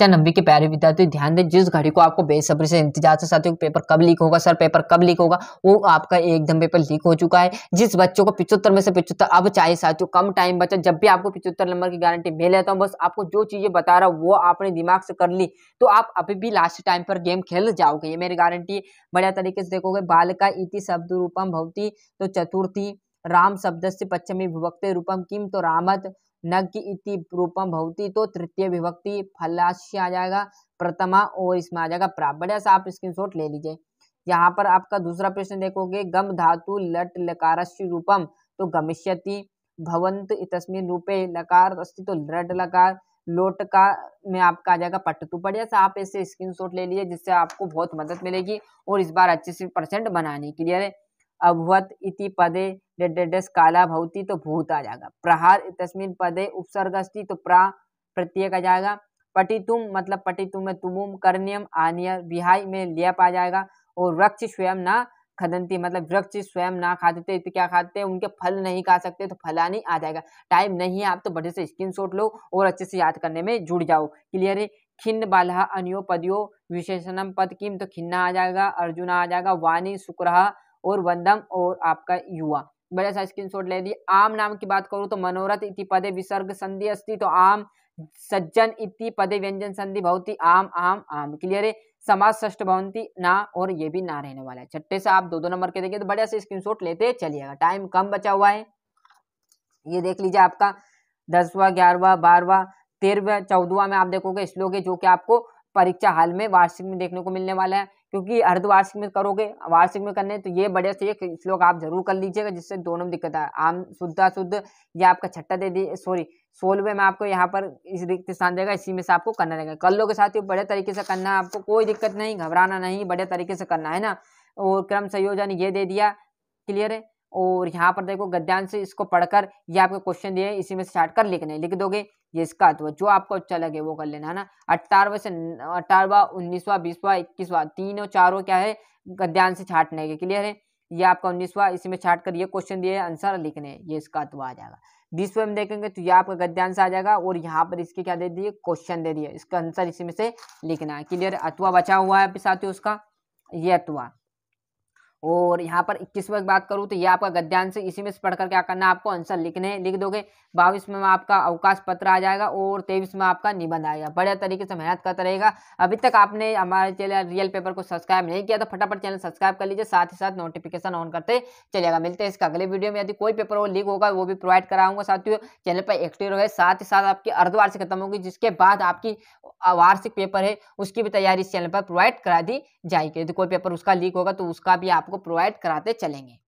हत्या नब्बे के प्यारे विद्यार्थी ध्यान दें जिस घड़ी को आपको बेसब्री से इंतजार से साथियों पेपर कब लीक होगा सर पेपर कब लीक होगा वो आपका एकदम पेपर लीक हो चुका है जिस बच्चों को पिछहत्तर में से पिछहत्तर अब चाहे साथियों कम टाइम बचा जब भी आपको पिछहत्तर नंबर की गारंटी मिल जाता हूँ बस आपको जो चीज़ें बता रहा वो आपने दिमाग से कर ली तो आप अभी भी लास्ट टाइम पर गेम खेल जाओगे ये मेरी गारंटी है बढ़िया तरीके से देखोगे बालका इति शब्द रूपम भवती तो चतुर्थी राम शब्द से पश्चिमी विभक्त रूपम किम तो रामत नग इति रूपम भवती तो तृतीय विभक्ति फलाश्य आ जाएगा प्रथमा और इसमें आ जाएगा प्राप्त बढ़िया से आप स्क्रीनशॉट ले लीजिए यहाँ पर आपका दूसरा प्रश्न देखोगे गम धातु लट लकारस्य रूपम तो गमिष्यति भवंत तस्मिन रूपे लकार अस्ति तो लट लकार लोट का में आपका आ जाएगा पट्टू बढ़िया से आप ऐसे स्क्रीनशॉट ले लीजिए जिससे आपको बहुत मदद मिलेगी और इस बार अच्छे से परसेंट बनाने क्लियर है अभवत इति पदे डेडेडस काला भवती तो भूत आ जाएगा प्रहार तस्मिन पदे उपसर्ग अस्ति तो प्रा प्रत्यय आ जाएगा पटितुम मतलब पटितुम में तुमुम कर्ण्यम आनिय बिहाई में लियप आ जाएगा और वृक्ष स्वयं ना खदंती मतलब वृक्ष स्वयं ना खाते थे तो क्या खाते हैं उनके फल नहीं खा सकते तो फलानी आ जाएगा टाइम नहीं है आप तो बढ़िया से स्क्रीन शॉट लो और अच्छे से याद करने में जुड़ जाओ क्लियर है खिन्न बालह अन्यो पदियो विशेषणम पद किम तो खिन्ना आ जाएगा अर्जुना आ जाएगा वाणी शुक्र और वंदम और आपका युवा बड़ा सा स्क्रीनशॉट ले लीजिए आम नाम की बात करूँ तो मनोरथ इति पदे विसर्ग संधि अस्ति तो आम सज्जन इति पदे व्यंजन संधि बहुत ही आम आम आम क्लियर है समाज ष्ट भवंती ना और ये भी ना रहने वाला है छठे से आप दो दो नंबर के देखिए तो बढ़िया से स्क्रीनशॉट लेते चलिएगा टाइम कम बचा हुआ है ये देख लीजिए आपका दसवा ग्यारहवा बारहवा तेरहवा चौदहवा में आप देखोगे श्लोक है जो कि आपको परीक्षा हाल में वार्षिक में देखने को मिलने वाला है क्योंकि अर्धवार्षिक में करोगे वार्षिक में करने तो ये बढ़िया से एक श्लोक आप जरूर कर लीजिएगा जिससे दोनों में दिक्कत आए आम शुद्धा शुद्ध या आपका छठा दे दी सॉरी सोलवे में आपको यहाँ पर इस रिक्त स्थान देगा इसी में से आपको करना रहेगा के साथ ही बढ़िया तरीके से करना है आपको कोई दिक्कत नहीं घबराना नहीं बढ़िया तरीके से करना है ना और क्रम संयोजन ये दे दिया क्लियर है और यहाँ पर देखो गद्यांश इसको पढ़कर ये आपको क्वेश्चन दिए इसी में से कर लिखने लिख दोगे ये इसका तो जो आपको अच्छा लगे वो कर लेना है ना अट्ठारहवा से अठारहवा उन्नीसवा बीसवा इक्कीसवा तीनों चारों क्या है गद्यांश से छाटने के क्लियर है ये आपका उन्नीसवा इसी में छाट कर ये क्वेश्चन दिए आंसर लिखने ये इसका तो आ जाएगा बीसवे में देखेंगे तो ये आपका गद्यांश आ जाएगा और यहाँ पर इसके क्या दे दिए क्वेश्चन दे दिए इसका आंसर इसी में से लिखना है क्लियर अतवा बचा हुआ है ही उसका ये अतवा और यहाँ पर इक्कीसवें की बात करूँ तो ये आपका गद्यांश इसी में से पढ़कर क्या करना है आपको आंसर लिखने लिख दोगे बाईस में आपका अवकाश पत्र आ जाएगा और तेईस में आपका निबंध आएगा बढ़िया तरीके से मेहनत करता रहेगा अभी तक आपने हमारे चैनल रियल पेपर को सब्सक्राइब नहीं किया तो फटाफट चैनल सब्सक्राइब कर लीजिए साथ ही साथ नोटिफिकेशन ऑन करते चलेगा मिलते हैं इसका अगले वीडियो में यदि कोई पेपर और लीक होगा वो भी प्रोवाइड कराऊंगा साथियों चैनल पर एक्टिव रहे साथ ही साथ आपकी अर्धवार्षिक खत्म होगी जिसके बाद आपकी वार्षिक पेपर है उसकी भी तैयारी इस चैनल पर प्रोवाइड करा दी जाएगी यदि कोई पेपर उसका लीक होगा तो उसका भी आप आपको प्रोवाइड कराते चलेंगे